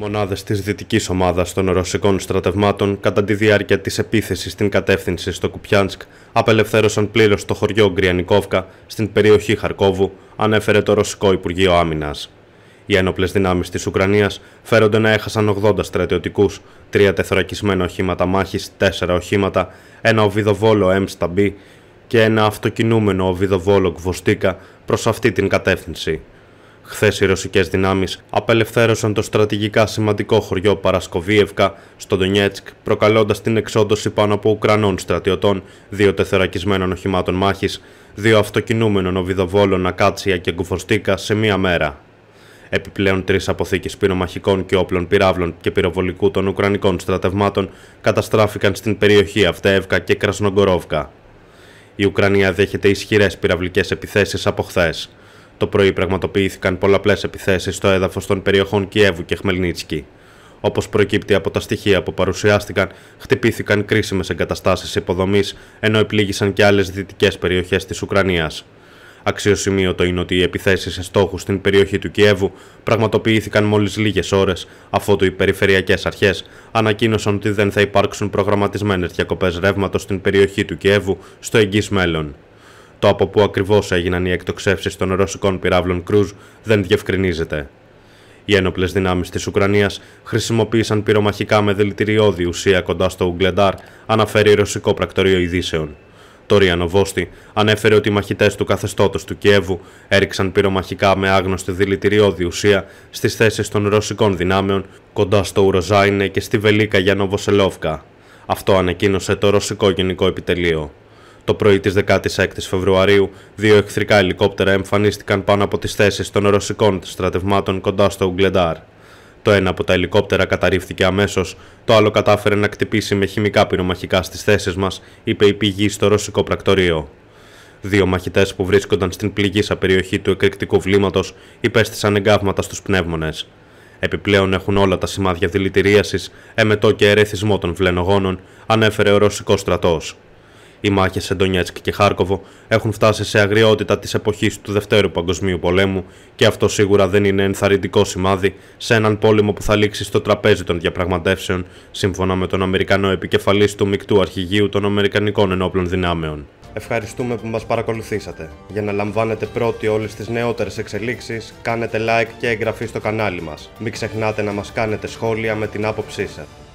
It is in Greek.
Μονάδες της δυτικής ομάδας των ρωσικών στρατευμάτων κατά τη διάρκεια της επίθεσης στην κατεύθυνση στο Κουπιάνσκ απελευθέρωσαν πλήρως το χωριό Γκριανικόφκα στην περιοχή Χαρκόβου, ανέφερε το Ρωσικό Υπουργείο Άμυνας. Οι ένοπλες δυνάμεις της Ουκρανίας φέρονται να έχασαν 80 στρατιωτικούς, τρια τεθωρακισμένα οχήματα μάχης, μάχης, οχήματα, ένα οβιδοβόλο Έμστα και ένα αυτοκινούμενο οβιδοβόλο Κβοστίκα προς αυτή την κατεύθυνση. Χθες οι ρωσικές δυνάμεις απελευθέρωσαν το στρατηγικά σημαντικό χωριό Παρασκοβίευκα στο Ντονιέτσκ, προκαλώντας την εξόντωση πάνω από Ουκρανών στρατιωτών, δύο τεθερακισμένων οχημάτων μάχης, δύο αυτοκινούμενων οβιδοβόλων Ακάτσια και Γκουφοστίκα σε μία μέρα. Επιπλέον τρεις αποθήκες πυρομαχικών και όπλων πυράβλων και πυροβολικού των Ουκρανικών στρατευμάτων καταστράφηκαν στην περιοχή Αυτεύκα και Κρασνογκορόβκα. Η Ουκρανία δέχεται ισχυρές πυραυλικές επιθέσεις από χθες. Το πρωί πραγματοποιήθηκαν πολλαπλές επιθέσεις στο έδαφος των περιοχών Κιέβου και Χμελνίτσκι. Όπως προκύπτει από τα στοιχεία που παρουσιάστηκαν, χτυπήθηκαν κρίσιμες εγκαταστάσεις υποδομής, ενώ επλήγησαν και άλλες δυτικές περιοχές της Ουκρανίας. Αξιοσημείωτο είναι ότι οι επιθέσεις σε στόχους στην περιοχή του Κιέβου πραγματοποιήθηκαν μόλις λίγες ώρες, αφότου οι περιφερειακές αρχές ανακοίνωσαν ότι δεν θα υπάρξουν προγραμματισμένες διακοπές ρεύματος στην περιοχή του Κιέβου στο εγγύς μέλλον. Το από πού ακριβώς έγιναν οι εκτοξεύσεις των ρωσικών πυράβλων Κρούζ δεν διευκρινίζεται. Οι ένοπλες δυνάμεις της Ουκρανίας χρησιμοποίησαν πυρομαχικά με δηλητηριώδη ουσία κοντά στο Ουγγλεντάρ, αναφέρει ρωσικό πρακτορείο ειδήσεων. Το Ριανοβόστη ανέφερε ότι οι μαχητές του καθεστώτος του Κιέβου έριξαν πυρομαχικά με άγνωστη δηλητηριώδη ουσία στις θέσεις των ρωσικών δυνάμεων κοντά στο Ουροζάινε και στη Βελίκα για Αυτό ανακοίνωσε το ρωσικό γενικό επιτελείο. Το πρωί της 16 η Φεβρουαρίου, δύο εχθρικά ελικόπτερα εμφανίστηκαν πάνω από τις θεσει των ρωσικών στρατευμάτων κοντά στο Ουγγλεντάρ. «Το ένα από τα ελικόπτερα καταρρίφθηκε αμέσως, Το ένα από τα ελικόπτερα καταρρίφθηκε αμέσω, το άλλο κατάφερε να κτυπήσει με χημικά πυρομαχικά στις θέσεις μας, είπε η πηγή στο ρωσικό πρακτορείο. Δύο μαχητές που βρίσκονταν στην πληγήσα περιοχή του εκρηκτικού βλήματος υπέστησαν εγκάβματα στους πνεύμονες. Επιπλέον έχουν όλα τα σημάδια δηλητηρίασης, εμετό και ερεθισμό των βλενογόνων, ανέφερε ο ρωσικός στρατός. Οι μάχες σε Ντονιέτσκ και Χάρκοβο έχουν φτάσει σε αγριότητα της εποχής του Δευτέρου Παγκοσμίου Πολέμου και αυτό σίγουρα δεν είναι ενθαρρυντικό σημάδι σε έναν πόλεμο που θα λήξει στο τραπέζι των διαπραγματεύσεων, σύμφωνα με τον Αμερικανό Επικεφαλής του Μικτού Αρχηγείου των Αμερικανικών Ενόπλων Δυνάμεων. Ευχαριστούμε που μας παρακολουθήσατε. Για να λαμβάνετε πρώτοι όλες τις νεότερες εξελίξεις, κάνετε like και εγγραφή στο κανάλι μας. Μην ξεχνάτε να μας κάνετε σχόλια με την άποψή σας.